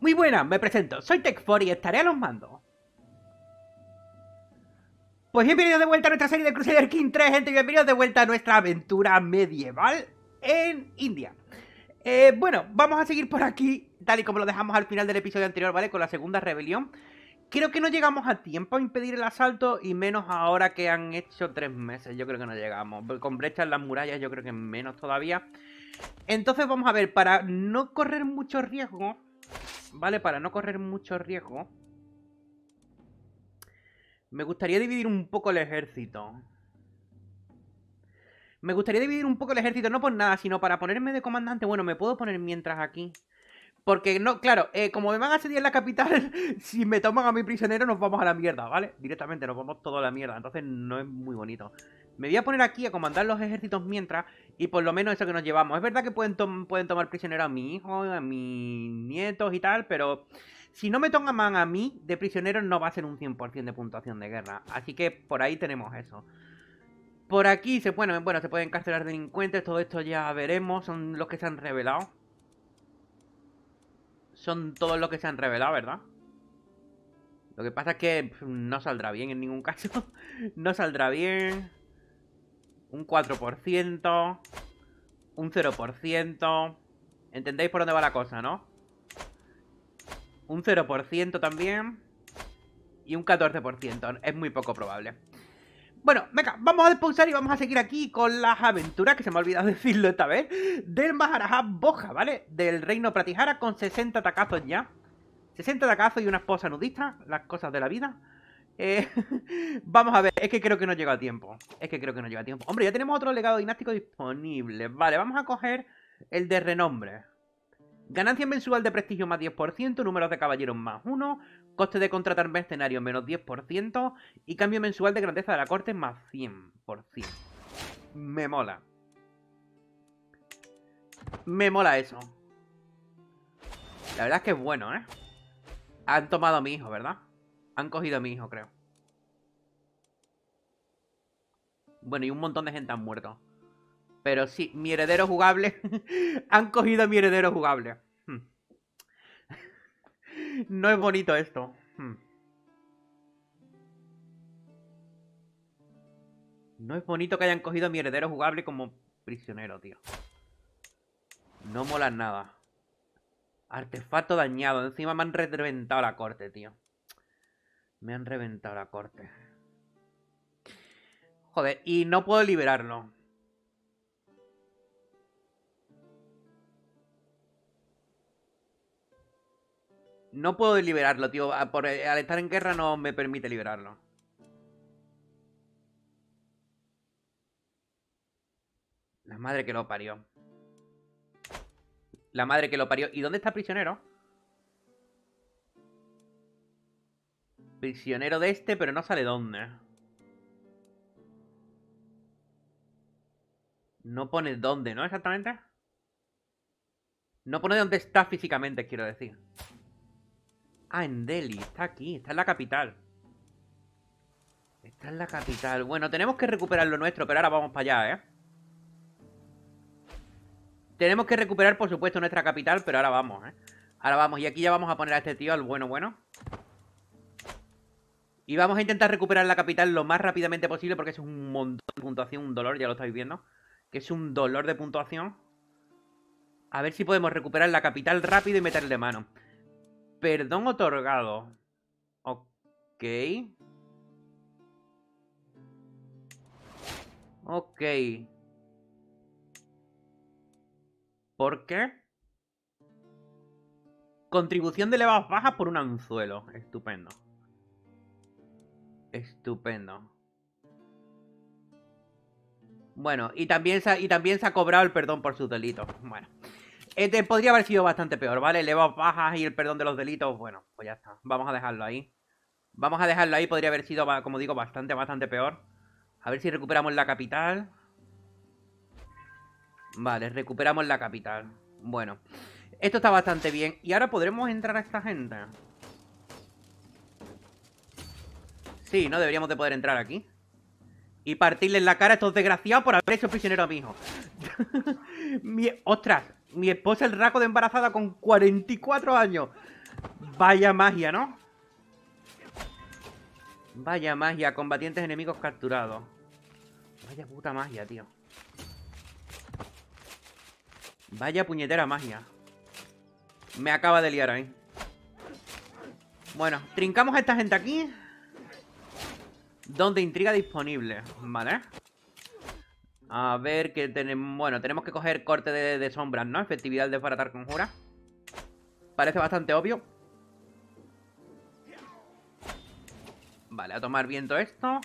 Muy buenas, me presento, soy Tech4 y estaré a los mandos. Pues bienvenidos de vuelta a nuestra serie de Crusader King 3, gente, bienvenidos de vuelta a nuestra aventura medieval en India. Eh, bueno, vamos a seguir por aquí, tal y como lo dejamos al final del episodio anterior, ¿vale? Con la segunda rebelión. Creo que no llegamos a tiempo a impedir el asalto, y menos ahora que han hecho tres meses, yo creo que no llegamos. Con brechas en las murallas yo creo que menos todavía. Entonces vamos a ver, para no correr mucho riesgo ¿vale? Para no correr mucho riesgo. Me gustaría dividir un poco el ejército. Me gustaría dividir un poco el ejército, no por nada, sino para ponerme de comandante. Bueno, me puedo poner mientras aquí. Porque no, claro, eh, como me van a en la capital, si me toman a mi prisionero nos vamos a la mierda, ¿vale? Directamente nos vamos todos a la mierda, entonces no es muy bonito. Me voy a poner aquí a comandar los ejércitos mientras y por lo menos eso que nos llevamos. Es verdad que pueden, pueden tomar prisionero a mi hijo, a mis nietos y tal, pero si no me toman a mí de prisionero no va a ser un 100% de puntuación de guerra. Así que por ahí tenemos eso. Por aquí se, bueno, bueno, se pueden encarcelar delincuentes, todo esto ya veremos, son los que se han revelado. Son todos los que se han revelado, ¿verdad? Lo que pasa es que no saldrá bien en ningún caso. no saldrá bien un 4%, un 0%. ¿Entendéis por dónde va la cosa, no? Un 0% también y un 14%. Es muy poco probable. Bueno, venga, vamos a despulsar y vamos a seguir aquí con las aventuras, que se me ha olvidado decirlo esta vez, del Maharaja Boja, ¿vale? Del reino Pratihara con 60 tacazos ya. 60 tacazos y una esposa nudista, las cosas de la vida. Eh, vamos a ver, es que creo que no llega a tiempo. Es que creo que no llega a tiempo. Hombre, ya tenemos otro legado dinástico disponible. Vale, vamos a coger el de renombre. Ganancia mensual de prestigio más 10%, números de caballeros más 1, coste de contratar mercenario menos 10% y cambio mensual de grandeza de la corte más 100%. Me mola. Me mola eso. La verdad es que es bueno, ¿eh? Han tomado a mi hijo, ¿verdad? Han cogido a mi hijo, creo. Bueno, y un montón de gente han muerto. Pero sí, mi heredero jugable. han cogido a mi heredero jugable. Hmm. no es bonito esto. Hmm. No es bonito que hayan cogido a mi heredero jugable como prisionero, tío. No mola nada. Artefacto dañado. Encima me han reventado la corte, tío. Me han reventado la corte. Joder, y no puedo liberarlo. No puedo liberarlo, tío. Ah, eh, al estar en guerra no me permite liberarlo. La madre que lo parió. La madre que lo parió. ¿Y dónde está prisionero? Prisionero de este, pero no sale dónde. No pone dónde, ¿no? Exactamente. No pone dónde está físicamente, quiero decir. Ah, en Delhi. Está aquí. Está en la capital. Está en la capital. Bueno, tenemos que recuperar lo nuestro, pero ahora vamos para allá, ¿eh? Tenemos que recuperar, por supuesto, nuestra capital, pero ahora vamos, ¿eh? Ahora vamos. Y aquí ya vamos a poner a este tío al bueno, bueno. Y vamos a intentar recuperar la capital lo más rápidamente posible porque es un montón de puntuación, un dolor, ya lo estáis viendo. Que es un dolor de puntuación. A ver si podemos recuperar la capital rápido y meterle mano. Perdón otorgado. Ok. Ok. ¿Por qué? Contribución de levas bajas por un anzuelo. Estupendo. Estupendo. Bueno, y también, se ha, y también se ha cobrado el perdón por sus delitos. Bueno, este podría haber sido bastante peor, ¿vale? Levas bajas y el perdón de los delitos. Bueno, pues ya está. Vamos a dejarlo ahí. Vamos a dejarlo ahí. Podría haber sido, como digo, bastante, bastante peor. A ver si recuperamos la capital. Vale, recuperamos la capital. Bueno, esto está bastante bien. Y ahora podremos entrar a esta gente. Sí, no deberíamos de poder entrar aquí. Y partirle en la cara a estos desgraciados por haber hecho prisionero a mi hijo. ostras, mi esposa el raco de embarazada con 44 años. Vaya magia, ¿no? Vaya magia, combatientes enemigos capturados. Vaya puta magia, tío. Vaya puñetera magia. Me acaba de liar ahí. Bueno, trincamos a esta gente aquí. Donde intriga disponible, ¿vale? A ver qué tenemos... Bueno, tenemos que coger corte de, sombras, ¿no? Efectividad de desbaratar conjura. Parece bastante obvio. Vale, a tomar viento esto.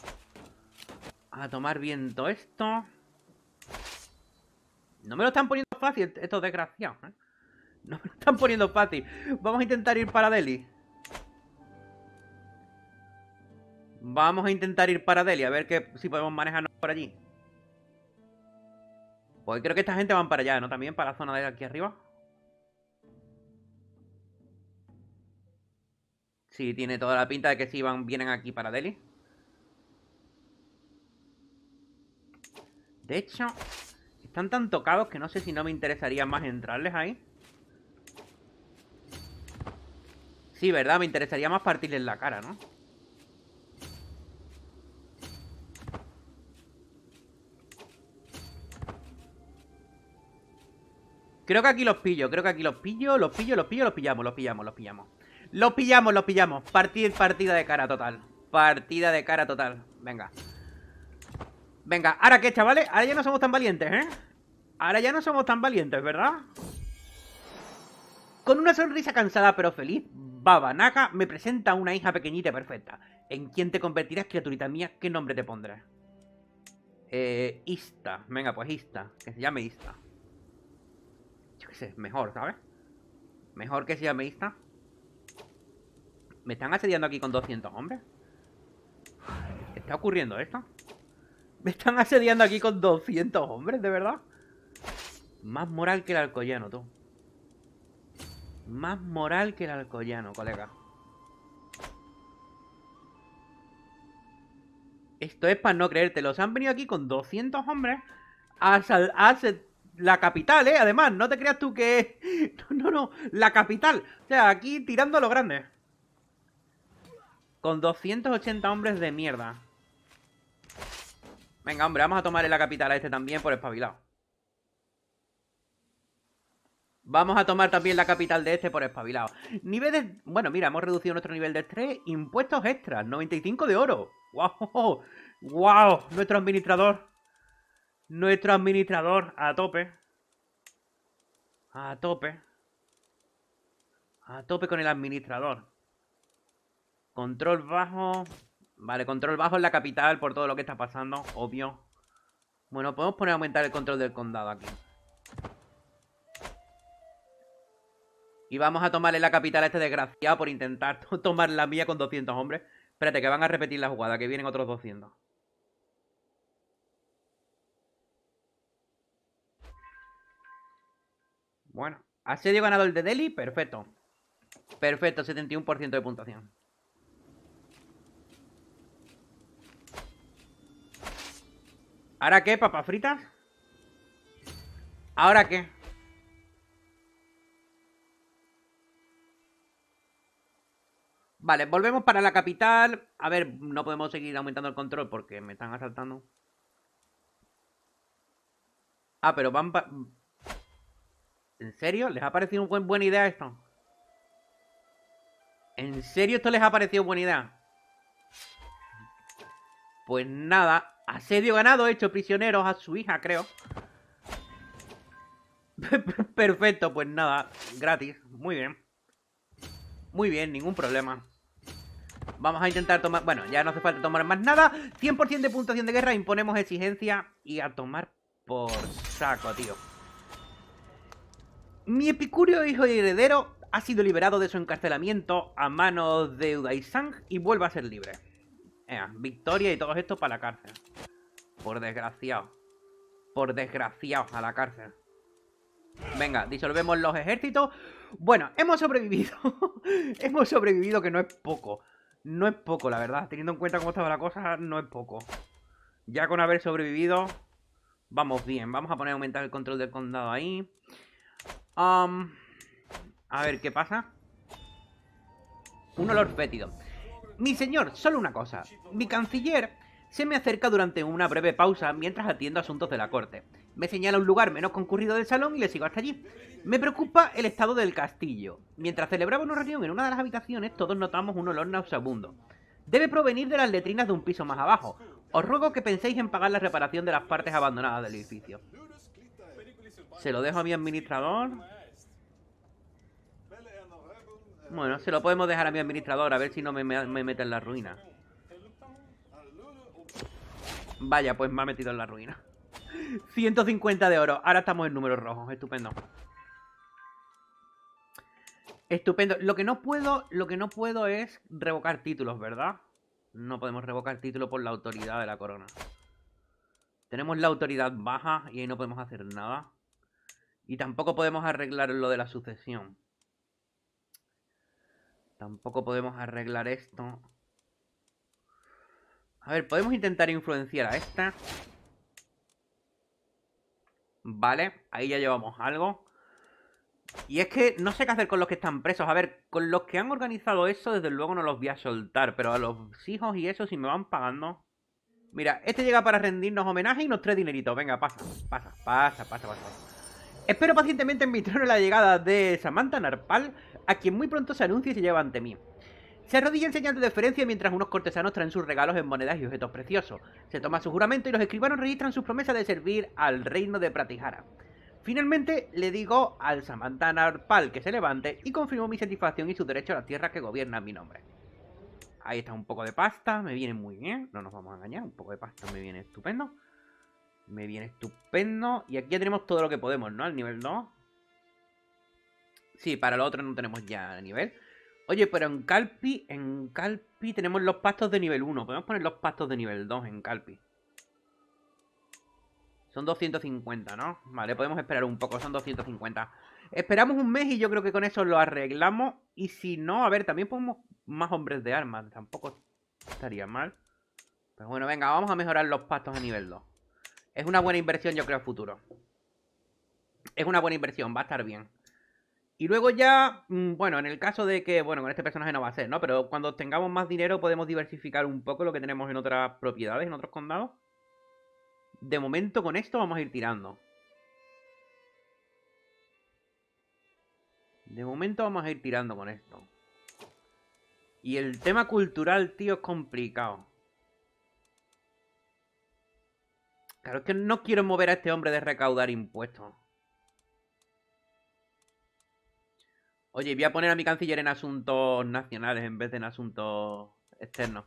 A tomar viento esto. No me lo están poniendo fácil estos desgraciados, ¿eh? No me lo están poniendo fácil. Vamos a intentar ir para Delhi. Vamos a intentar ir para Delhi a ver si podemos manejarnos por allí. Pues creo que esta gente va para allá, ¿no? También para la zona de aquí arriba. Sí, tiene toda la pinta de que sí van, vienen aquí para Delhi. De hecho, están tan tocados que no sé si no me interesaría más entrarles ahí. Sí, ¿verdad? Me interesaría más partirles la cara, ¿no? Creo que aquí los pillo, creo que aquí los pillo, los pillo, los pillo, los pillamos, los pillamos, los pillamos. Los pillamos, los pillamos. Partida, partida de cara total. Partida de cara total. Venga. Venga, ¿ahora qué, chavales? Ahora ya no somos tan valientes, ¿eh? Ahora ya no somos tan valientes, ¿verdad? Con una sonrisa cansada pero feliz, Baba Naka me presenta una hija pequeñita y perfecta. ¿En quién te convertirás, criaturita mía? ¿Qué nombre te pondrás? Eh, Ista. Venga, pues Ista. Que se llame Ista mejor, ¿sabes? Mejor que si me Me están asediando aquí con 200 hombres. ¿Qué está ocurriendo esto? Me están asediando aquí con 200 hombres, de verdad. Más moral que el alcoyano, tú. Más moral que el alcoyano, colega. Esto es para no creértelo. Se han venido aquí con 200 hombres a, a, la capital, ¿eh? Además, no te creas tú que... No, no, la capital. O sea, aquí tirando a lo grande. Con 280 hombres de mierda. Venga, hombre, vamos a tomarle la capital a este también por espabilado. Vamos a tomar también la capital de este por espabilado. Nivel de... Bueno, mira, hemos reducido nuestro nivel de estrés. Impuestos extras, 95 de oro. ¡Wow! ¡Wow! Nuestro administrador. Nuestro administrador a tope. A tope. A tope con el administrador. Control bajo. Vale, control bajo en la capital por todo lo que está pasando, obvio. Bueno, podemos poner a aumentar el control del condado aquí. Y vamos a tomarle la capital a este desgraciado por intentar tomar la mía con 200 hombres. Espérate, que van a repetir la jugada, que vienen otros 200. Bueno, asedio sido ganador de Delhi, perfecto. Perfecto, 71% de puntuación. ¿Ahora qué, papas fritas? ¿Ahora qué? Vale, volvemos para la capital. A ver, no podemos seguir aumentando el control porque me están asaltando. Ah, pero van... ¿En serio? ¿Les ha parecido una buena idea esto? ¿En serio esto les ha parecido buena idea? Pues nada, asedio ganado, hecho prisioneros a su hija, creo. Perfecto, pues nada, gratis, muy bien. Muy bien, ningún problema. Vamos a intentar tomar... Bueno, ya no hace falta tomar más nada. 100% de puntuación de guerra, imponemos exigencia y a tomar por saco, tío. Mi epicurio hijo y heredero ha sido liberado de su encarcelamiento a manos de Udaisang y vuelve a ser libre. victoria y todo esto para la cárcel. Por desgraciado. Por desgraciado a la cárcel. Venga, disolvemos los ejércitos. Bueno, hemos sobrevivido. hemos sobrevivido que no es poco. No es poco, la verdad. Teniendo en cuenta cómo estaba la cosa, no es poco. Ya con haber sobrevivido, vamos bien. Vamos a poner a aumentar el control del condado ahí. Um, a ver, ¿qué pasa? Un olor fétido. Mi señor, solo una cosa. Mi canciller se me acerca durante una breve pausa mientras atiendo asuntos de la corte. Me señala un lugar menos concurrido del salón y le sigo hasta allí. Me preocupa el estado del castillo. Mientras celebraba una reunión en una de las habitaciones, todos notamos un olor nauseabundo. Debe provenir de las letrinas de un piso más abajo. Os ruego que penséis en pagar la reparación de las partes abandonadas del edificio. Se lo dejo a mi administrador. Bueno, se lo podemos dejar a mi administrador, a ver si no me, mete en la ruina. Vaya, pues me ha metido en la ruina. 150 de oro. Ahora estamos en números rojos. Estupendo. Estupendo. Lo que no puedo, lo que no puedo es revocar títulos, ¿verdad? No podemos revocar título por la autoridad de la corona. Tenemos la autoridad baja y ahí no podemos hacer nada. Y tampoco podemos arreglar lo de la sucesión. Tampoco podemos arreglar esto. A ver, podemos intentar influenciar a esta. Vale, ahí ya llevamos algo. Y es que no sé qué hacer con los que están presos. A ver, con los que han organizado eso, desde luego no los voy a soltar. Pero a los hijos y eso, si me van pagando... Mira, este llega para rendirnos homenaje y nos trae dinerito Venga, pasa, pasa, pasa, pasa, pasa. Espero pacientemente en mi trono la llegada de Samantha Narpal, a quien muy pronto se anuncia y se lleva ante mí. Se arrodilla en señal de deferencia mientras unos cortesanos traen sus regalos en monedas y objetos preciosos. Se toma su juramento y los escribanos registran sus promesas de servir al reino de Pratihara. Finalmente le digo al Samantha Narpal que se levante y confirmo mi satisfacción y su derecho a la tierra que gobierna mi nombre. Ahí está un poco de pasta, me viene muy bien, no nos vamos a engañar, un poco de pasta me viene estupendo. Me viene estupendo. Y aquí ya tenemos todo lo que podemos, ¿no? Al nivel 2. Sí, para lo otro no tenemos ya nivel. Oye, pero en Calpi, en Calpi tenemos los pastos de nivel 1. Podemos poner los pastos de nivel 2 en Calpi. Son 250, ¿no? Vale, podemos esperar un poco, son 250. Esperamos un mes y yo creo que con eso lo arreglamos. Y si no, a ver, también podemos más hombres de armas. Tampoco estaría mal. Pero bueno, venga, vamos a mejorar los pastos a nivel 2. Es una buena inversión, yo creo, futuro. Es una buena inversión, va a estar bien. Y luego ya, mm, bueno, en el caso de que, bueno, con este personaje no va a ser, ¿no? Pero cuando tengamos más dinero podemos diversificar un poco lo que tenemos en otras propiedades, en otros condados. De momento con esto vamos a ir tirando. De momento vamos a ir tirando con esto. Y el tema cultural, tío, es complicado. Claro, es que no quiero mover a este hombre de recaudar impuestos. Oye, voy a poner a mi canciller en asuntos nacionales en vez de en asuntos externos.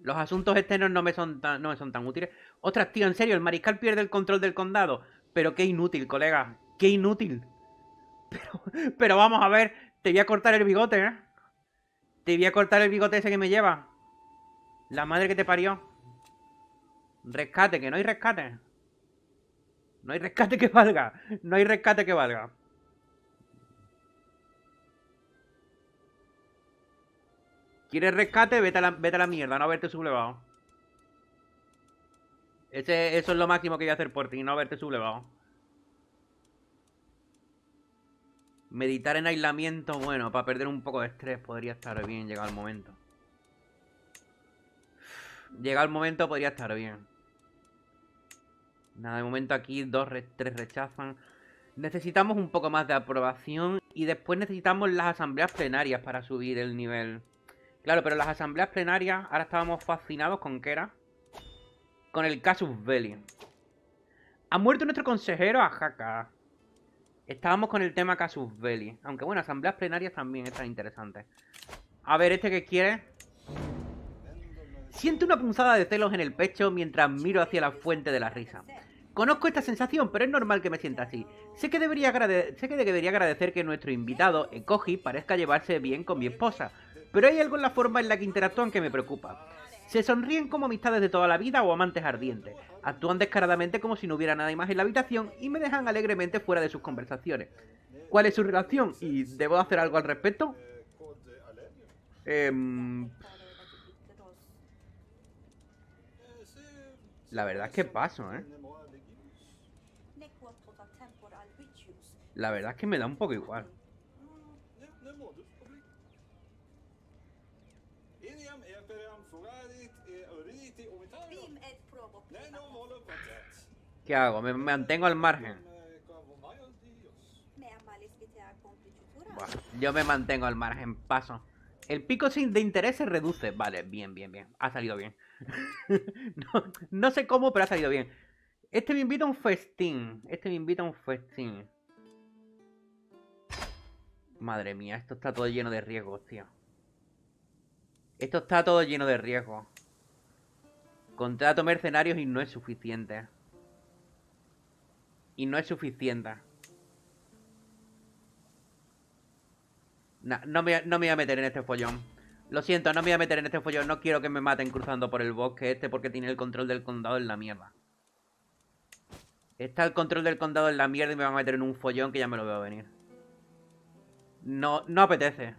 Los asuntos externos no me son tan, no me son tan útiles. Ostras, tío, en serio, el mariscal pierde el control del condado. Pero qué inútil, colega. Qué inútil. Pero, pero vamos a ver, te voy a cortar el bigote, ¿eh? Te voy a cortar el bigote ese que me lleva. La madre que te parió. Rescate, que no hay rescate. No hay rescate que valga. No hay rescate que valga. ¿Quieres rescate? Vete a la, vete a la mierda, no haberte sublevado. Ese, eso es lo máximo que voy a hacer por ti, no haberte sublevado. Meditar en aislamiento, bueno, para perder un poco de estrés podría estar bien, llegado el momento. Llegado el momento podría estar bien. Nada, de momento aquí dos, tres rechazan. Necesitamos un poco más de aprobación y después necesitamos las asambleas plenarias para subir el nivel. Claro, pero las asambleas plenarias, ahora estábamos fascinados con qué era. Con el Casus Belli. Ha muerto nuestro consejero Ajaka. Estábamos con el tema Casus Belli. Aunque bueno, asambleas plenarias también están interesantes. A ver, ¿este que quiere? Siento una punzada de celos en el pecho mientras miro hacia la fuente de la risa. Conozco esta sensación, pero es normal que me sienta así. Sé que debería, que debería agradecer que nuestro invitado, Ekoji, parezca llevarse bien con mi esposa, pero hay algo en la forma en la que interactúan que me preocupa. Se sonríen como amistades de toda la vida o amantes ardientes. Actúan descaradamente como si no hubiera nada más en la habitación y me dejan alegremente fuera de sus conversaciones. ¿Cuál es su relación? ¿Y debo hacer algo al respecto? Em, la verdad es que paso, ¿eh? La verdad es que me da un poco igual. ¿Qué hago? Me mantengo al margen. yo me mantengo al margen, paso. El pico de interés se reduce. Vale, bien, bien, bien. Ha salido bien. no, no sé cómo, pero ha salido bien. Este me invita a un festín. Este me invita a un festín. Madre mía, esto está todo lleno de riesgos, tío. Esto está todo lleno de riesgos. Contrato mercenarios y no es suficiente. Y no es suficiente. no, me, no me voy a meter en este follón. Lo siento, no me voy a meter en este follón. No quiero que me maten cruzando por el bosque este porque tiene el control del condado en la mierda. Está el control del condado en la mierda y me van a meter en un follón que ya me lo veo venir no, no apetece.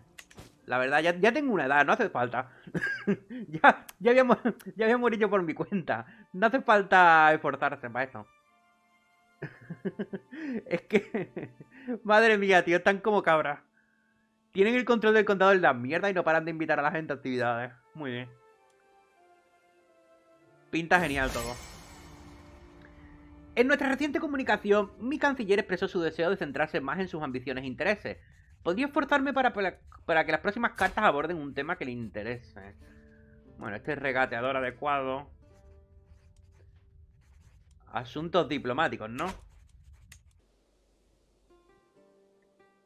La verdad, ya, tengo una edad, no hace falta. ya, ya, había, morido por mi cuenta. No hace falta esforzarse para eso. es que... Madre mía, tío, están como cabras. Tienen el control del condado en la mierda y no paran de invitar a la gente a actividades. Muy bien. Pinta genial todo. En nuestra reciente comunicación, mi canciller expresó su deseo de centrarse más en sus ambiciones e intereses, Podría esforzarme para, para que las próximas cartas aborden un tema que le interese. Bueno, este regateador adecuado. Asuntos diplomáticos, ¿no?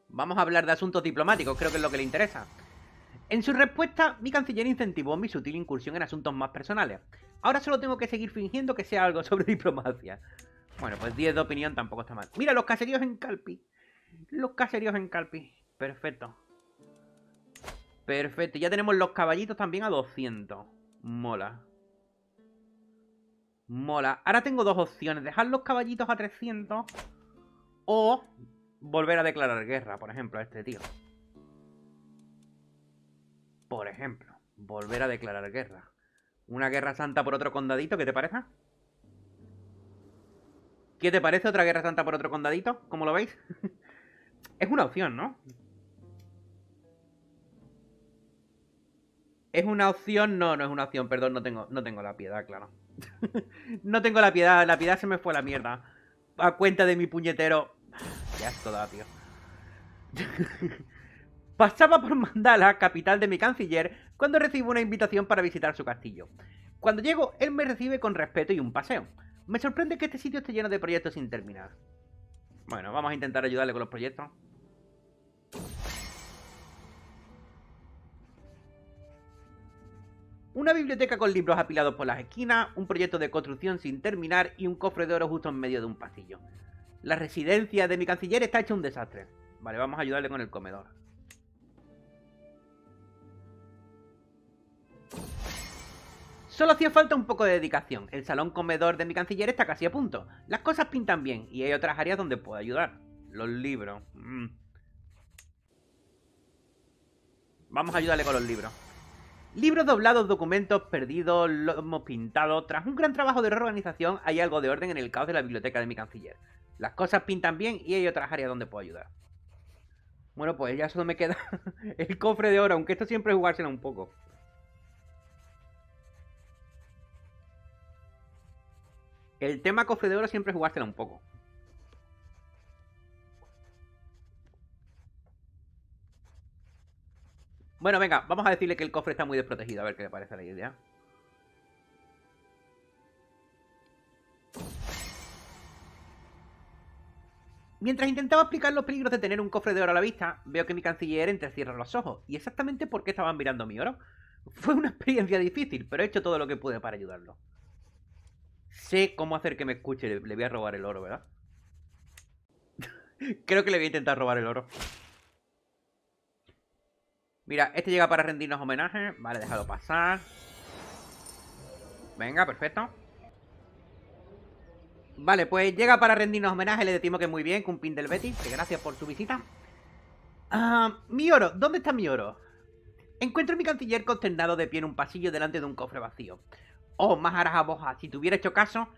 Vamos a hablar de asuntos diplomáticos, creo que es lo que le interesa. En su respuesta, mi canciller incentivó mi sutil incursión en asuntos más personales. Ahora solo tengo que seguir fingiendo que sea algo sobre diplomacia. Bueno, pues 10 de opinión tampoco está mal. Mira, los caseríos en Calpi. Los caseríos en Calpi. Perfecto. Perfecto. Ya tenemos los caballitos también a 200. Mola. Mola. Ahora tengo dos opciones. Dejar los caballitos a 300 o volver a declarar guerra, por ejemplo, a este tío. Por ejemplo, volver a declarar guerra. Una guerra santa por otro condadito, ¿qué te parece? ¿Qué te parece otra guerra santa por otro condadito? ¿Cómo lo veis? es una opción, ¿no? ¿Es una opción? No, no es una opción, perdón, no tengo, no tengo la piedad, claro. no tengo la piedad, la piedad se me fue a la mierda. A cuenta de mi puñetero... Ya es todo, tío. Pasaba por Mandala, capital de mi canciller, cuando recibo una invitación para visitar su castillo. Cuando llego, él me recibe con respeto y un paseo. Me sorprende que este sitio esté lleno de proyectos sin terminar. Bueno, vamos a intentar ayudarle con los proyectos. Una biblioteca con libros apilados por las esquinas, un proyecto de construcción sin terminar y un cofre de oro justo en medio de un pasillo. La residencia de mi canciller está hecha un desastre. Vale, vamos a ayudarle con el comedor. Solo hacía falta un poco de dedicación. El salón comedor de mi canciller está casi a punto. Las cosas pintan bien y hay otras áreas donde puedo ayudar. Los libros. Mm. Vamos a ayudarle con los libros. Libros doblados, documentos perdidos, hemos pintado Tras un gran trabajo de reorganización, hay algo de orden en el caos de la biblioteca de mi canciller. Las cosas pintan bien y hay otras áreas donde puedo ayudar. Bueno, pues ya solo me queda el cofre de oro, aunque esto siempre es jugársela un poco. El tema cofre de oro siempre es jugársela un poco. Bueno, venga, vamos a decirle que el cofre está muy desprotegido, a ver qué le parece la idea. Mientras intentaba explicar los peligros de tener un cofre de oro a la vista, veo que mi canciller entrecierra los ojos. ¿Y exactamente por qué estaban mirando mi oro? Fue una experiencia difícil, pero he hecho todo lo que pude para ayudarlo. Sé cómo hacer que me escuche, le voy a robar el oro, ¿verdad? Creo que le voy a intentar robar el oro. Mira, este llega para rendirnos homenaje. Vale, déjalo pasar. Venga, perfecto. Vale, pues llega para rendirnos homenaje. Le decimos que muy bien, pin del Betis. gracias por su visita. Ah, mi oro, ¿dónde está mi oro? Encuentro a mi canciller consternado de pie en un pasillo delante de un cofre vacío. Oh, más aras boja. Si tuviera hubiera hecho caso,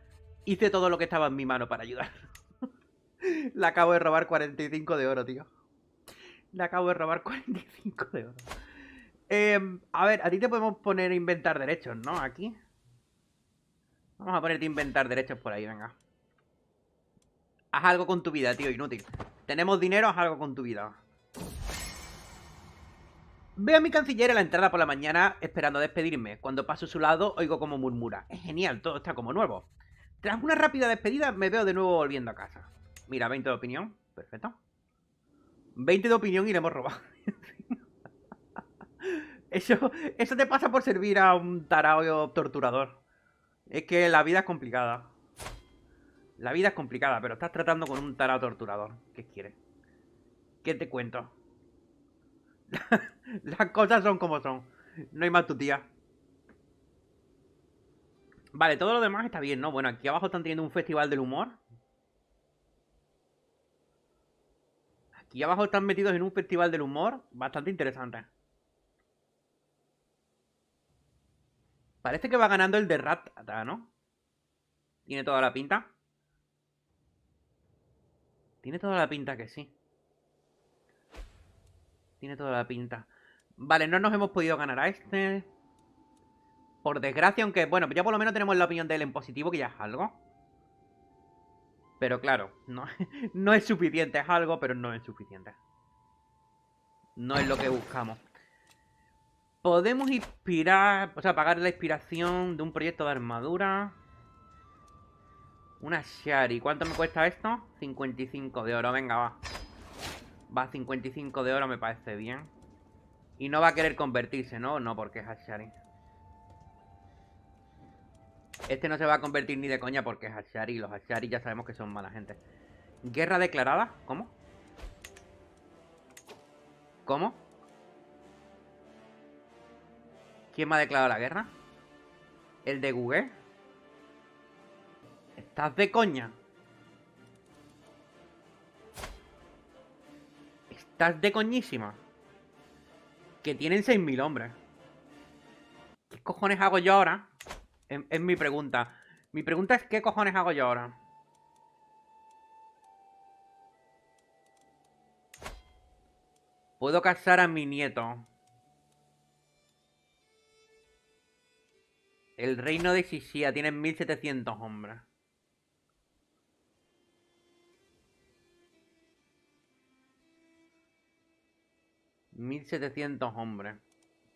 hice todo lo que estaba en mi mano para ayudar. Le acabo de robar 45 de oro, tío le acabo de robar 45 de oro. Em, a ver, a ti te podemos poner a inventar derechos, ¿no? Aquí. Vamos a ponerte a inventar derechos por ahí, venga. Haz algo con tu vida, tío, inútil. Tenemos dinero, haz algo con tu vida. Veo a mi canciller a la entrada por la mañana esperando despedirme. Cuando paso a su lado, oigo como murmura. Es genial, todo está como nuevo. Tras una rápida despedida, me veo de nuevo volviendo a casa. Mira, 20 de opinión. Perfecto. 20 de opinión y le hemos robado. eso, eso te pasa por servir a un tarao torturador. Es que la vida es complicada. La vida es complicada, pero estás tratando con un tarao torturador. ¿Qué quieres? ¿Qué te cuento? Las cosas son como son. No hay más tu tía. Vale, todo lo demás está bien, ¿no? Bueno, aquí abajo están teniendo un festival del humor. Aquí abajo están metidos en un festival del humor bastante interesante. Parece que va ganando el de Ratata, ¿no? Tiene toda la pinta. Tiene toda la pinta que sí. Tiene toda la pinta. Vale, no nos hemos podido ganar a este. Por desgracia, aunque... Bueno, ya por lo menos tenemos la opinión de él en positivo, que ya es algo. Pero claro, no, es suficiente, es algo, pero no es suficiente. No es lo que buscamos. Podemos inspirar, o sea, pagar la inspiración de un proyecto de armadura. Una Shari. ¿Cuánto me cuesta esto? 55 de oro, venga, va. Va, 55 de oro me parece bien. Y no va a querer convertirse, ¿no? No, porque es Ashari. Este no se va a convertir ni de coña porque es Y Los Hashari ya sabemos que son mala gente. Guerra declarada. ¿Cómo? ¿Cómo? ¿Quién me ha declarado la guerra? ¿El de Google? ¿Estás de coña? ¿Estás de coñísima? Que tienen 6.000 hombres. ¿Qué cojones hago yo ahora? Es, mi pregunta. Mi pregunta es, ¿qué cojones hago yo ahora? Puedo casar a mi nieto. El reino de Sisia tiene 1700 hombres. ¿1700 hombres?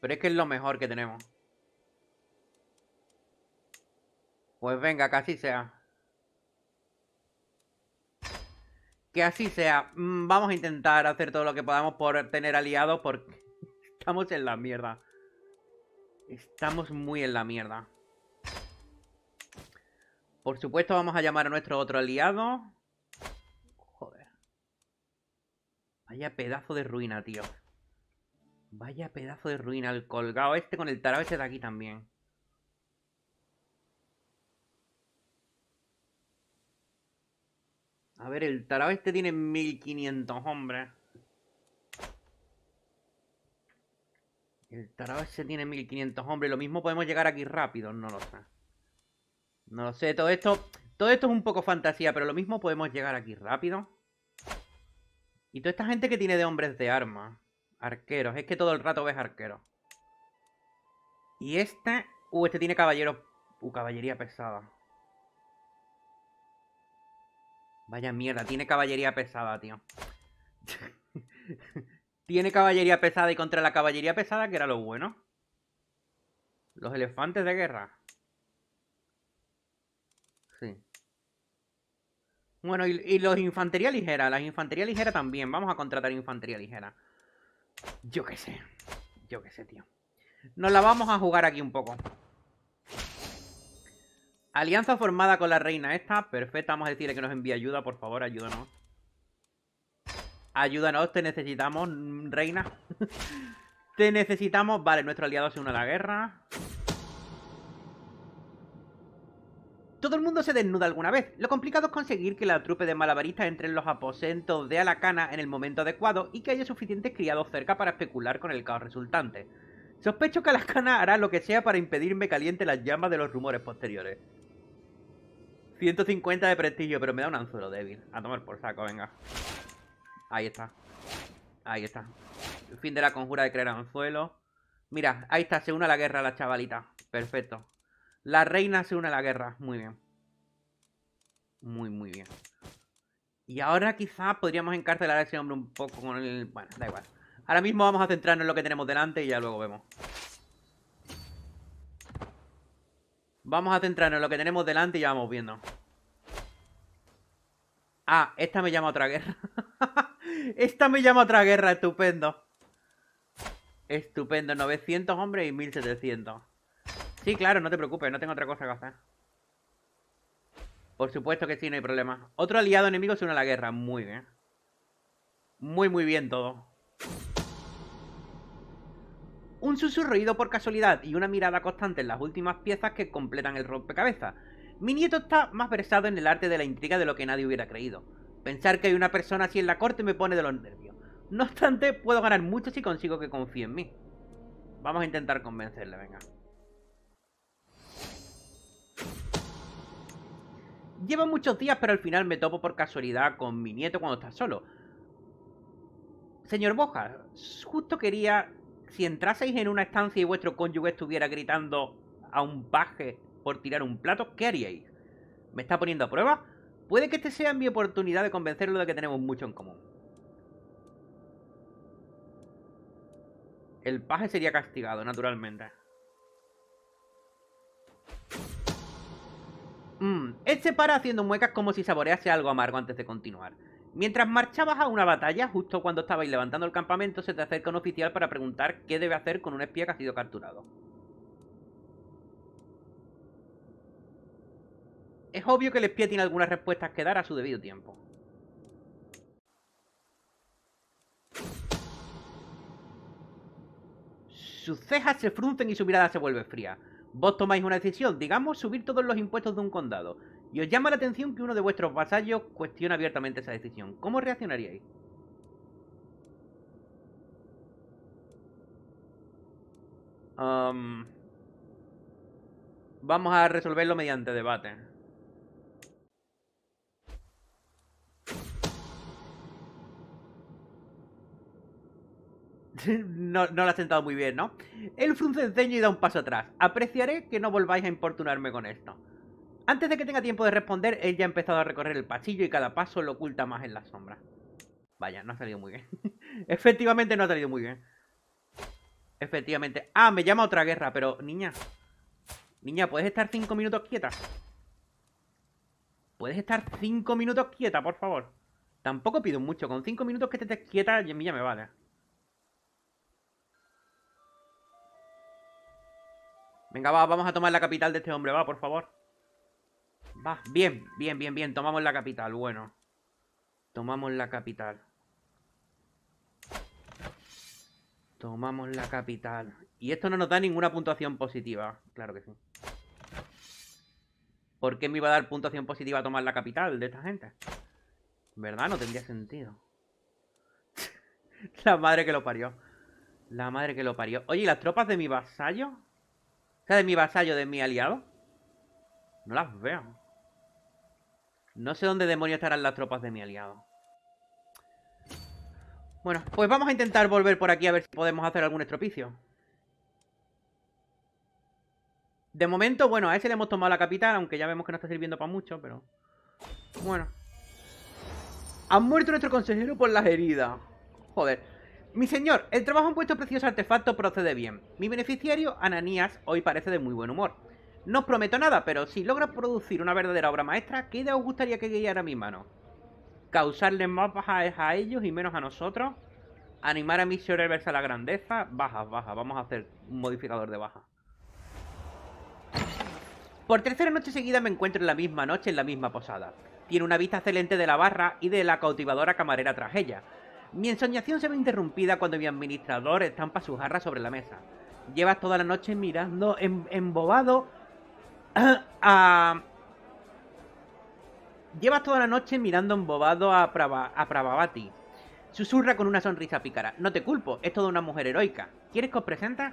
Pero es que es lo mejor que tenemos. Pues venga, que así sea. Que así sea. Mm, vamos a intentar hacer todo lo que podamos por tener aliados porque estamos en la mierda. Estamos muy en la mierda. Por supuesto vamos a llamar a nuestro otro aliado. Joder. Vaya pedazo de ruina, tío. Vaya pedazo de ruina. El colgado este con el tarado este de aquí también. A ver, el tarab este tiene 1500 hombres. El tarab este tiene 1500 hombres. Lo mismo podemos llegar aquí rápido, no lo sé. No lo sé, todo esto... Todo esto es un poco fantasía, pero lo mismo podemos llegar aquí rápido. Y toda esta gente que tiene de hombres de armas. Arqueros, es que todo el rato ves arqueros. Y este... Uh, este tiene caballeros... Uh, caballería pesada. Vaya mierda, tiene caballería pesada, tío. tiene caballería pesada y contra la caballería pesada, que era lo bueno. Los elefantes de guerra. Sí. Bueno, y, y los infantería ligera. Las infantería ligera también. Vamos a contratar infantería ligera. Yo qué sé. Yo qué sé, tío. Nos la vamos a jugar aquí un poco. Alianza formada con la reina esta. Perfecta, vamos a decirle que nos envíe ayuda, por favor, ayúdanos. Ayúdanos, te necesitamos, reina. te necesitamos. Vale, nuestro aliado se une a la guerra. Todo el mundo se desnuda alguna vez. Lo complicado es conseguir que la trupe de malabaristas entre en los aposentos de Alacana en el momento adecuado y que haya suficientes criados cerca para especular con el caos resultante. Sospecho que Alacana hará lo que sea para impedirme caliente las llamas de los rumores posteriores. 150 de prestigio, pero me da un anzuelo débil. A tomar por saco, venga. Ahí está. Ahí está. fin de la conjura de crear anzuelo. Mira, ahí está, se une a la guerra la chavalita. Perfecto. La reina se une a la guerra. Muy bien. Muy, muy bien. Y ahora quizás podríamos encarcelar a ese hombre un poco con el... Bueno, da igual. Ahora mismo vamos a centrarnos en lo que tenemos delante y ya luego vemos. Vamos a centrarnos en lo que tenemos delante y ya vamos viendo. Ah, esta me llama otra guerra. esta me llama otra guerra, estupendo. Estupendo, 900 hombres y 1700. Sí, claro, no te preocupes, no tengo otra cosa que hacer. Por supuesto que sí, no hay problema. Otro aliado enemigo se une a la guerra, muy bien. Muy, muy bien todo. Un susurroído por casualidad y una mirada constante en las últimas piezas que completan el rompecabezas. Mi nieto está más versado en el arte de la intriga de lo que nadie hubiera creído. Pensar que hay una persona así en la corte me pone de los nervios. No obstante, puedo ganar mucho si consigo que confíe en mí. Vamos a intentar convencerle, venga. Llevo muchos días, pero al final me topo por casualidad con mi nieto cuando está solo. Señor Boja, justo quería si entraseis en una estancia y vuestro cónyuge estuviera gritando a un paje por tirar un plato, ¿qué haríais? ¿Me está poniendo a prueba? Puede que este sea mi oportunidad de convencerlo de que tenemos mucho en común. El paje sería castigado, naturalmente. Mm, este para haciendo muecas como si saborease algo amargo antes de continuar. Mientras marchabas a una batalla, justo cuando estabais levantando el campamento, se te acerca un oficial para preguntar qué debe hacer con un espía que ha sido capturado. Es obvio que el espía tiene algunas respuestas que dar a su debido tiempo. Sus cejas se fruncen y su mirada se vuelve fría. Vos tomáis una decisión, digamos subir todos los impuestos de un condado. Y os llama la atención que uno de vuestros vasallos cuestiona abiertamente esa decisión. ¿Cómo reaccionaríais? vamos a resolverlo mediante debate. No, lo ha sentado muy bien, ¿no? Él frunce un ceño y da un paso atrás. Apreciaré que no volváis a importunarme con esto. Antes de que tenga tiempo de responder, él ya ha empezado a recorrer el pasillo y cada paso lo oculta más en la sombra. Vaya, no ha salido muy bien. Efectivamente no ha salido muy bien. Efectivamente. Ah, me llama otra guerra, pero niña. Niña, ¿puedes estar cinco minutos quieta? ¿Puedes estar cinco minutos quieta, por favor? Tampoco pido mucho. Con cinco minutos que te estés quieta, ya me vale. Venga, va, vamos a tomar la capital de este hombre, va, por favor. Va, bien, bien, bien, bien. Tomamos la capital, bueno. Tomamos la capital. Tomamos la capital. Y esto no nos da ninguna puntuación positiva. Claro que sí. ¿Por qué me iba a dar puntuación positiva a tomar la capital de esta gente? ¿Verdad? No tendría sentido. la madre que lo parió. La madre que lo parió. Oye, las tropas de mi vasallo? O sea, de mi vasallo, de mi aliado. No las veo. No sé dónde demonios estarán las tropas de mi aliado. Bueno, pues vamos a intentar volver por aquí a ver si podemos hacer algún estropicio. De momento, bueno, a ese le hemos tomado la capital, aunque ya vemos que no está sirviendo para mucho, pero... Bueno. Ha muerto nuestro consejero por las heridas. Joder. Mi señor, el trabajo en puesto precioso artefacto procede bien. Mi beneficiario, Ananías, hoy parece de muy buen humor. No os prometo nada, pero si logras producir una verdadera obra maestra, ¿qué idea os gustaría que guiara mi mano? ¿Causarles más bajas a ellos y menos a nosotros? ¿Animar a señores a la grandeza? Bajas, baja, Vamos a hacer un modificador de baja. Por tercera noche seguida me encuentro en la misma noche en la misma posada. Tiene una vista excelente de la barra y de la cautivadora camarera tras ella. Mi ensoñación se ve interrumpida cuando mi administrador estampa su jarra sobre la mesa. Llevas toda la noche mirando em, embobado Ah, llevas toda la noche mirando embobado a, Prava, Susurra con una sonrisa pícara. No te culpo, es toda una mujer heroica. ¿Quieres que os presenta?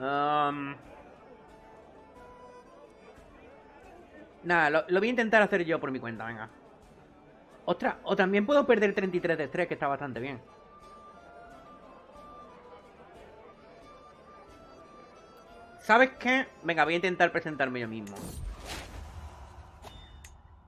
Um, nada, lo, voy a intentar hacer yo por mi cuenta, venga. Ostras, o también puedo perder 33 de estrés, que está bastante bien. ¿Sabes qué? Venga, voy a intentar presentarme yo mismo.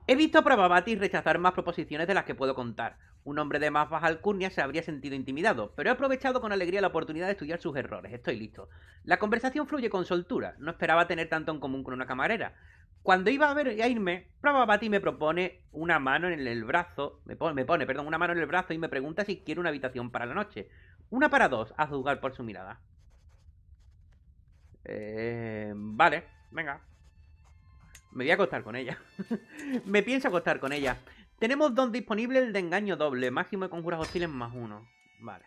He visto a Prabhavati rechazar más proposiciones de las que puedo contar. Un hombre de más baja alcurnia se habría sentido intimidado, pero he aprovechado con alegría la oportunidad de estudiar sus errores. Estoy listo. La conversación fluye con soltura. No esperaba tener tanto en común con una camarera. Cuando iba a, ver, a irme, Prabhavati me propone una mano en el brazo, me pone, me pone, perdón, una mano en el brazo y me pregunta si quiere una habitación para la noche. Una para dos, a juzgar por su mirada. Eh, vale, venga. Me voy a acostar con ella. me pienso acostar con ella. Tenemos dos disponibles de engaño doble. Máximo de conjuras hostiles más uno. Vale.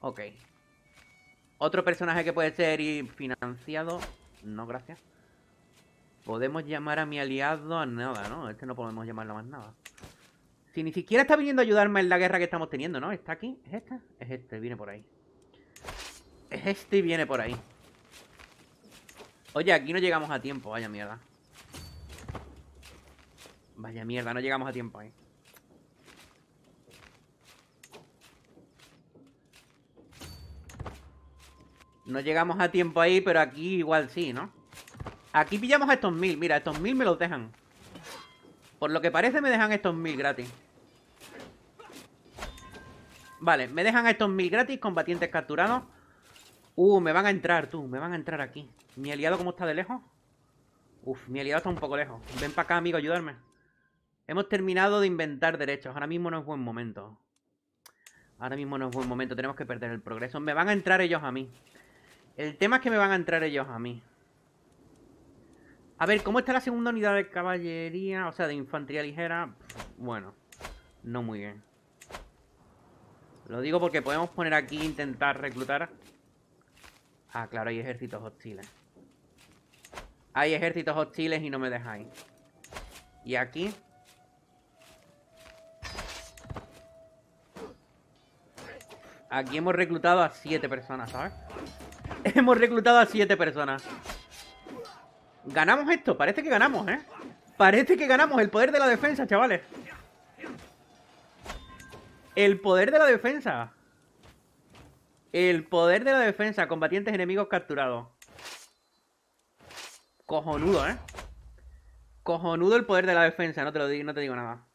Ok. Otro personaje que puede ser financiado. No, gracias. Podemos llamar a mi aliado a nada, ¿no? Este no podemos llamarlo más nada. Si ni siquiera está viniendo a ayudarme en la guerra que estamos teniendo, ¿no? ¿Está aquí? ¿Es esta? Es este, viene por ahí. Es este y viene por ahí. Oye, aquí no llegamos a tiempo, vaya mierda. Vaya mierda, no llegamos a tiempo ahí. No llegamos a tiempo ahí, pero aquí igual sí, ¿no? Aquí pillamos a estos mil. Mira, estos mil me los dejan. Por lo que parece me dejan estos mil gratis. Vale, me dejan estos mil gratis, combatientes capturados. Uh, me van a entrar, tú. Me van a entrar aquí. ¿Mi aliado cómo está de lejos? Uf, mi aliado está un poco lejos. Ven para acá, amigo, ayudarme. Hemos terminado de inventar derechos. Ahora mismo no es buen momento. Ahora mismo no es buen momento. Tenemos que perder el progreso. Me van a entrar ellos a mí. El tema es que me van a entrar ellos a mí. A ver, ¿cómo está la segunda unidad de caballería? O sea, de infantería ligera. Bueno, no muy bien. Lo digo porque podemos poner aquí intentar reclutar Ah, claro, hay ejércitos hostiles. Hay ejércitos hostiles y no me dejáis. Y aquí... Aquí hemos reclutado a siete personas, ¿sabes? Hemos reclutado a siete personas. Ganamos esto, parece que ganamos, ¿eh? Parece que ganamos el poder de la defensa, chavales. El poder de la defensa. El poder de la defensa, combatientes enemigos capturados. Cojonudo, ¿eh? Cojonudo el poder de la defensa, no te lo digo, no te digo nada.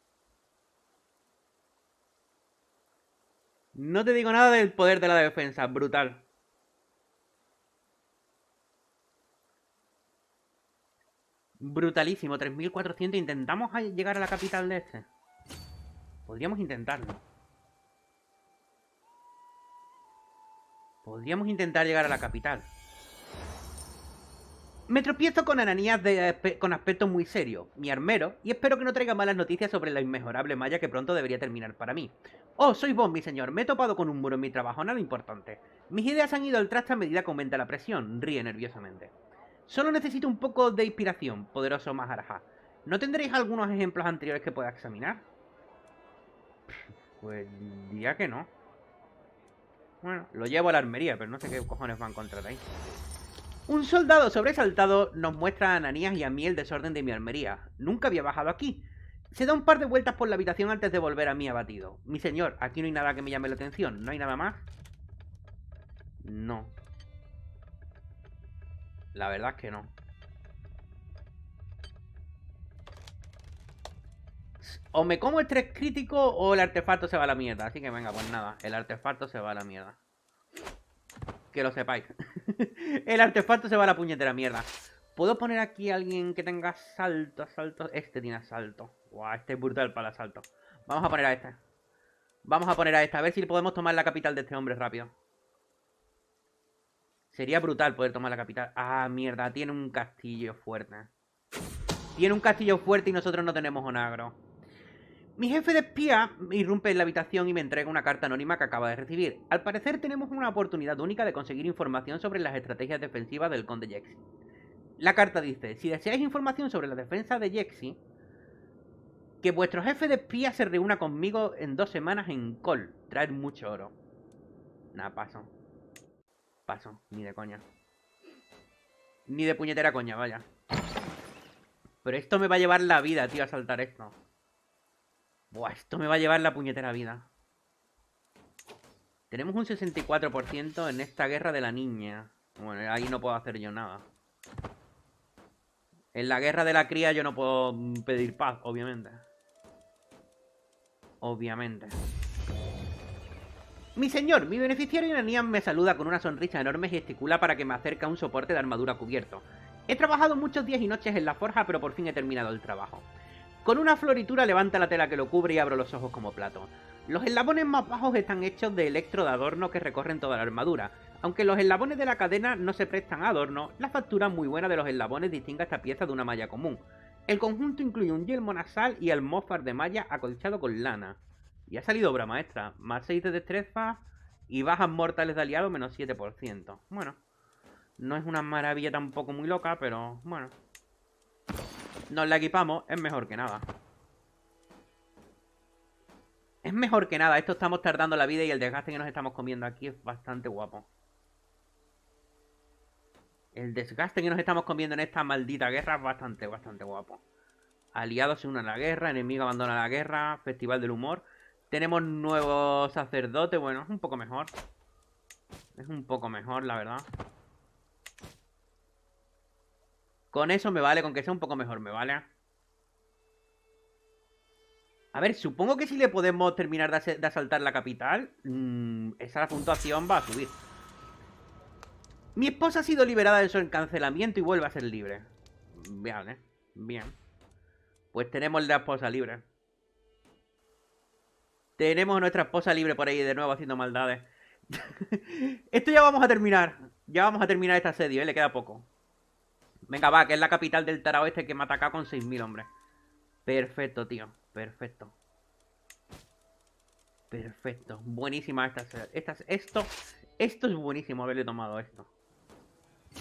No te digo nada del poder de la defensa, brutal. Brutalísimo, 3400. Intentamos llegar a la capital de este. Podríamos intentarlo. Podríamos intentar llegar a la capital. Me tropiezo con Ananías eh, con aspecto muy serio, mi armero, y espero que no traiga malas noticias sobre la inmejorable malla que pronto debería terminar para mí. Oh, soy vos, mi señor. Me he topado con un muro en mi trabajo, nada importante. Mis ideas han ido al traste a medida que aumenta la presión, ríe nerviosamente. Solo necesito un poco de inspiración, poderoso Maharaja. ¿No tendréis algunos ejemplos anteriores que pueda examinar? Pues diría que no. Bueno, lo llevo a la armería, pero no sé qué cojones van contra ahí. Un soldado sobresaltado nos muestra a Ananías y a mí el desorden de mi armería. Nunca había bajado aquí. Se da un par de vueltas por la habitación antes de volver a mí abatido. Mi señor, aquí no hay nada que me llame la atención. ¿No hay nada más? No. La verdad es que no. o me como el tres crítico o el artefacto se va a la mierda. Así que venga, pues nada, el artefacto se va a la mierda. Que lo sepáis. el artefacto se va a la puñetera mierda. ¿Puedo poner aquí a alguien que tenga salto, asalto? Este tiene asalto. Guau, este es brutal para el asalto. Vamos a poner a este. Vamos a poner a esta. A ver si podemos tomar la capital de este hombre rápido. Sería brutal poder tomar la capital. Ah, mierda. Tiene un castillo fuerte. Tiene un castillo fuerte y nosotros no tenemos un agro mi jefe de espía irrumpe en la habitación y me entrega una carta anónima que acaba de recibir. Al parecer tenemos una oportunidad única de conseguir información sobre las estrategias defensivas del conde Jexi. La carta dice, si deseáis información sobre la defensa de Jexi, que vuestro jefe de espía se reúna conmigo en dos semanas en Col. Traer mucho oro. Nada, paso. Paso, ni de coña. Ni de puñetera coña, vaya. Pero esto me va a llevar la vida, tío, a saltar esto. Buah, esto me va a llevar la puñetera vida. Tenemos un 64% en esta guerra de la niña. Bueno, ahí no puedo hacer yo nada. En la guerra de la cría yo no puedo mm, pedir paz, obviamente. Obviamente. Mi señor, mi beneficiario niña me saluda con una sonrisa enorme y gesticula para que me acerque a un soporte de armadura cubierto. He trabajado muchos días y noches en la forja, pero por fin he terminado el trabajo. Con una floritura levanta la tela que lo cubre y abro los ojos como plato. Los eslabones más bajos están hechos de electro de adorno que recorren toda la armadura. Aunque los eslabones de la cadena no se prestan a adorno, la factura muy buena de los eslabones distingue esta pieza de una malla común. El conjunto incluye un yelmo nasal y almófar de malla acolchado con lana. Y ha salido obra maestra. Más 6 de destreza y bajas mortales de aliado menos 7%. Bueno, no es una maravilla tampoco muy loca, pero bueno nos la equipamos, es mejor que nada. Es mejor que nada. Esto estamos tardando la vida y el desgaste que nos estamos comiendo aquí es bastante guapo. El desgaste que nos estamos comiendo en esta maldita guerra es bastante, bastante guapo. Aliados se unen a la guerra, enemigo abandona la guerra, festival del humor. Tenemos nuevo sacerdote, bueno, es un poco mejor. Es un poco mejor, la verdad. Con eso me vale, con que sea un poco mejor, me vale. A ver, supongo que si le podemos terminar de, asaltar la capital, mm, esa puntuación va a subir. Mi esposa ha sido liberada de su encancelamiento y vuelve a ser libre. Bien, ¿eh? Bien. Pues tenemos la esposa libre. Tenemos a nuestra esposa libre por ahí de nuevo haciendo maldades. Esto ya vamos a terminar. Ya vamos a terminar este asedio, ¿eh? Le queda poco. Venga, va, que es la capital del tarao este que me ataca con 6.000 hombres. Perfecto, tío. Perfecto. Perfecto. Buenísima esta. Estas, esto, esto es buenísimo haberle tomado esto.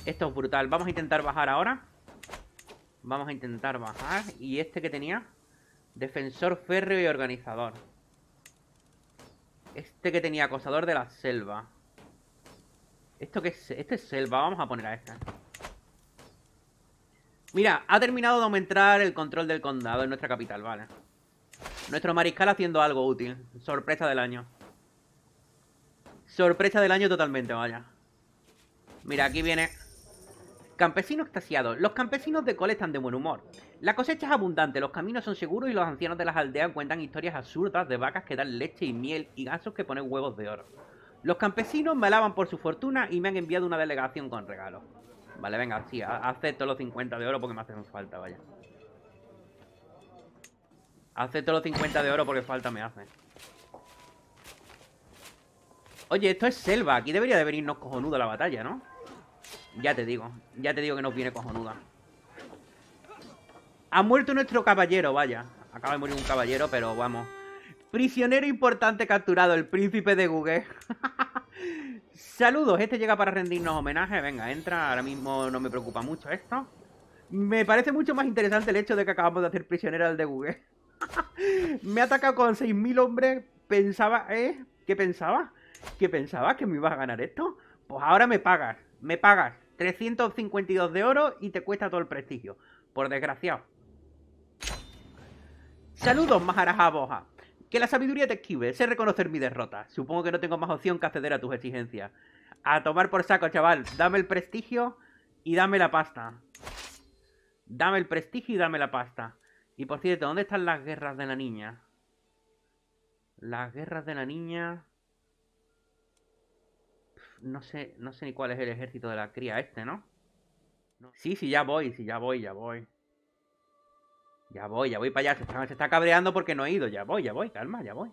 Esto es brutal. Vamos a intentar bajar ahora. Vamos a intentar bajar. Y este que tenía. Defensor férreo y organizador. Este que tenía acosador de la selva. ¿Esto que es? Este es selva. Vamos a poner a esta. Mira, ha terminado de aumentar el control del condado en nuestra capital, vale. Nuestro mariscal haciendo algo útil. Sorpresa del año. Sorpresa del año totalmente, vaya. Mira, aquí viene. Campesino extasiado. Los campesinos de Cole están de buen humor. La cosecha es abundante, los caminos son seguros y los ancianos de las aldeas cuentan historias absurdas de vacas que dan leche y miel y gansos que ponen huevos de oro. Los campesinos me alaban por su fortuna y me han enviado una delegación con regalos. Vale, venga, sí, acepto los 50 de oro porque me hacen falta, vaya. Acepto los 50 de oro porque falta me hace. Oye, esto es selva. Aquí debería de venirnos cojonuda la batalla, ¿no? Ya te digo. Ya te digo que nos viene cojonuda. Ha muerto nuestro caballero, vaya. Acaba de morir un caballero, pero vamos. Prisionero importante capturado, el príncipe de Google. Saludos, este llega para rendirnos homenaje. Venga, entra, ahora mismo no me preocupa mucho esto. Me parece mucho más interesante el hecho de que acabamos de hacer prisionera al de Google. me atacado con 6.000 hombres. Pensaba, ¿eh? ¿Qué pensaba? ¿Qué pensaba? ¿Que me iba a ganar esto? Pues ahora me pagas, me pagas 352 de oro y te cuesta todo el prestigio. Por desgraciado. Saludos, Maharaja Boja. Que la sabiduría te esquive, sé reconocer mi derrota. Supongo que no tengo más opción que acceder a tus exigencias. A tomar por saco, chaval. Dame el prestigio y dame la pasta. Dame el prestigio y dame la pasta. Y por cierto, ¿dónde están las guerras de la niña? Las guerras de la niña... no sé, no sé ni cuál es el ejército de la cría este, ¿no? no. Sí, sí, ya voy, sí, ya voy, ya voy. Ya voy, ya voy para allá. Se está, cabreando porque no he ido. Ya voy, ya voy, calma, ya voy.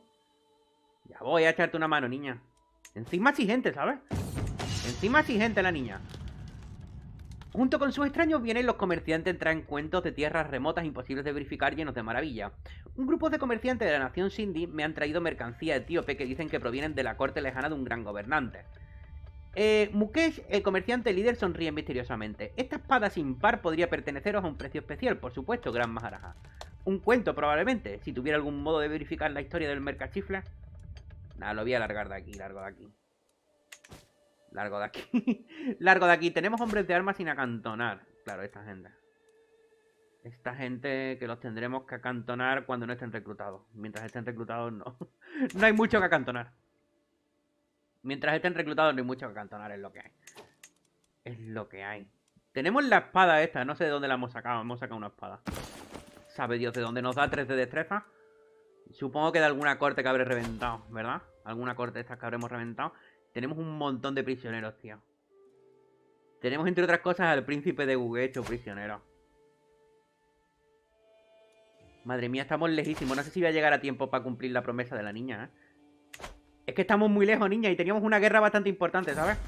Ya voy a echarte una mano, niña. Encima exigente, ¿sabes? Encima exigente la niña. Junto con sus extraños vienen los comerciantes traen cuentos de tierras remotas imposibles de verificar llenos de maravilla. Un grupo de comerciantes de la nación Sindhi me han traído mercancía etíope que dicen que provienen de la corte lejana de un gran gobernante. Eh, Mukesh, el comerciante líder, sonríe misteriosamente. Esta espada sin par podría perteneceros a un precio especial, por supuesto, Gran Maharaja. Un cuento, probablemente, si tuviera algún modo de verificar la historia del mercachifla. Nada, lo voy a largar de aquí, largo de aquí. Largo de aquí. largo de aquí. Tenemos hombres de armas sin acantonar. Claro, esta gente. Esta gente que los tendremos que acantonar cuando no estén reclutados. Mientras estén reclutados, no. no hay mucho que acantonar. Mientras estén reclutados no hay mucho que cantonar, es lo que hay. Es lo que hay. Tenemos la espada esta, no sé de dónde la hemos sacado. Hemos sacado una espada. Sabe Dios de dónde nos da 3 de destreza. Supongo que de alguna corte que habré reventado, ¿verdad? Alguna corte de estas que habremos reventado. Tenemos un montón de prisioneros, tío. Tenemos, entre otras cosas, al príncipe de Guguecho prisionero. Madre mía, estamos lejísimos. No sé si voy a llegar a tiempo para cumplir la promesa de la niña, ¿eh? Es que estamos muy lejos, niña, y teníamos una guerra bastante importante, ¿sabes?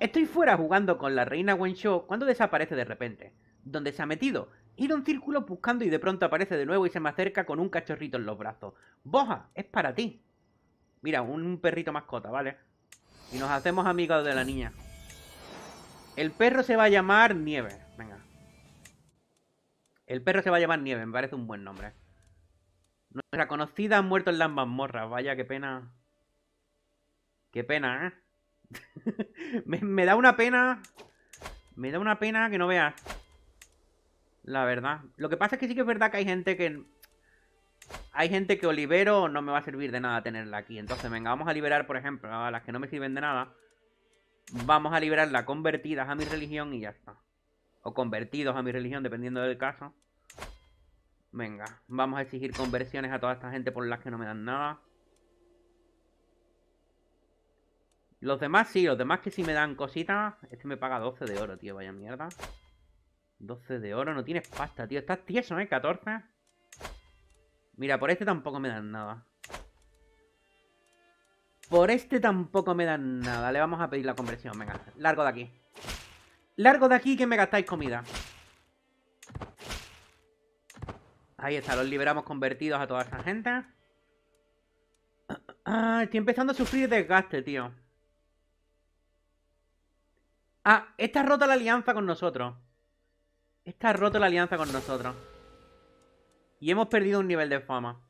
Estoy fuera jugando con la reina Wensho cuando desaparece de repente. ¿Dónde se ha metido? ido en círculo buscando y de pronto aparece de nuevo y se me acerca con un cachorrito en los brazos. ¡Boja! ¡Es para ti! Mira, un perrito mascota, ¿vale? Y nos hacemos amigos de la niña. El perro se va a llamar Nieve. Venga. El perro se va a llamar Nieve, me parece un buen nombre. Nuestra conocida ha muerto en las mazmorras. Vaya, qué pena. Qué pena, ¿eh? me, da una pena... Me da una pena que no veas. La verdad. Lo que pasa es que sí que es verdad que hay gente que... Hay gente que libero. no me va a servir de nada tenerla aquí. Entonces, venga, vamos a liberar, por ejemplo, a las que no me sirven de nada. Vamos a liberarla convertidas a mi religión y ya está. O convertidos a mi religión, dependiendo del caso. Venga, vamos a exigir conversiones a toda esta gente por las que no me dan nada. Los demás sí, los demás que sí me dan cositas. Este me paga 12 de oro, tío, vaya mierda. 12 de oro, no tienes pasta, tío. Estás tieso, ¿eh? 14. Mira, por este tampoco me dan nada. Por este tampoco me dan nada. Le vamos a pedir la conversión, venga. Largo de aquí. Largo de aquí que me gastáis comida. Ahí está, los liberamos convertidos a toda esa gente. Ah, estoy empezando a sufrir desgaste, tío. Ah, está rota la alianza con nosotros. Está rota la alianza con nosotros. Y hemos perdido un nivel de fama.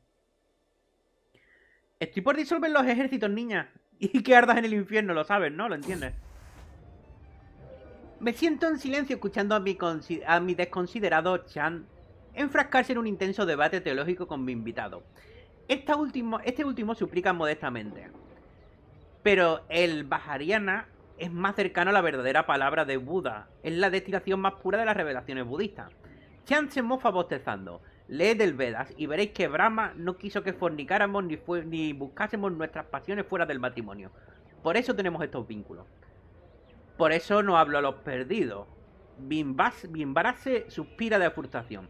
Estoy por disolver los ejércitos, niña. Y que ardas en el infierno, lo sabes, ¿no? ¿Lo entiendes? Me siento en silencio escuchando a mi, a mi desconsiderado Chan enfrascarse en un intenso debate teológico con mi invitado. Esta último, este último suplica modestamente, pero el Bajariana es más cercano a la verdadera palabra de Buda, es la destilación más pura de las revelaciones budistas. Chan se mofa bostezando. Lee del Vedas y veréis que Brahma no quiso que fornicáramos ni, buscásemos nuestras pasiones fuera del matrimonio. Por eso tenemos estos vínculos. Por eso no hablo a los perdidos. Bimbarase suspira de frustración.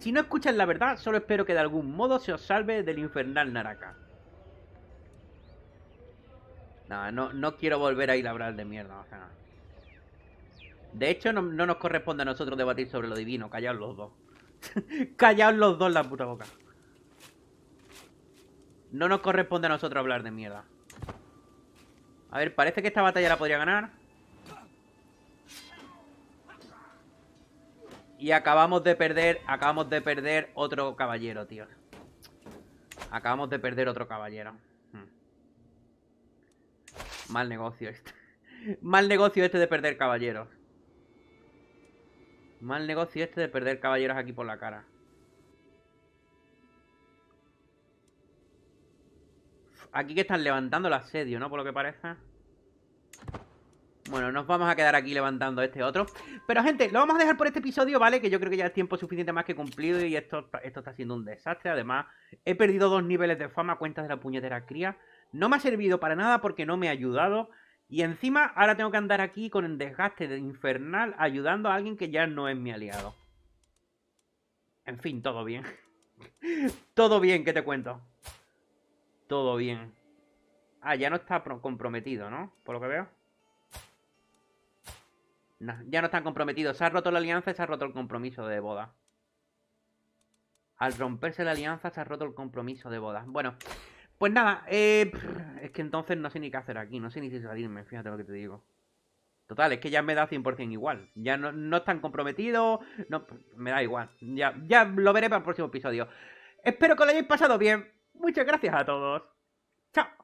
Si no escuchas la verdad, solo espero que de algún modo se os salve del infernal Naraka. No, no, quiero volver a ir a hablar de mierda. De hecho, no, nos corresponde a nosotros debatir sobre lo divino. Callaos los dos. Callaos los dos la puta boca. No nos corresponde a nosotros hablar de mierda. A ver, parece que esta batalla la podría ganar. Y acabamos de perder, acabamos de perder otro caballero, tío. Acabamos de perder otro caballero. Hmm. Mal negocio este. Mal negocio este de perder caballeros. Mal negocio este de perder caballeros aquí por la cara. Aquí que están levantando el asedio, ¿no? Por lo que parece. Bueno, nos vamos a quedar aquí levantando este otro. Pero, gente, lo vamos a dejar por este episodio, ¿vale? Que yo creo que ya es tiempo suficiente más que cumplido y esto, esto está siendo un desastre. Además, he perdido dos niveles de fama a cuentas de la puñetera cría. No me ha servido para nada porque no me ha ayudado. Y encima, ahora tengo que andar aquí con el desgaste de infernal ayudando a alguien que ya no es mi aliado. En fin, todo bien. todo bien, ¿qué te cuento? Todo bien. Ah, ya no está comprometido, ¿no? Por lo que veo ya no están comprometidos. Se ha roto la alianza y se ha roto el compromiso de boda. Al romperse la alianza se ha roto el compromiso de boda. Bueno, pues nada. Eh, es que entonces no sé ni qué hacer aquí. No sé ni si salirme, fíjate lo que te digo. Total, es que ya me da 100% igual. Ya no, están comprometidos. No, me da igual. Ya, ya lo veré para el próximo episodio. Espero que lo hayáis pasado bien. Muchas gracias a todos. Chao.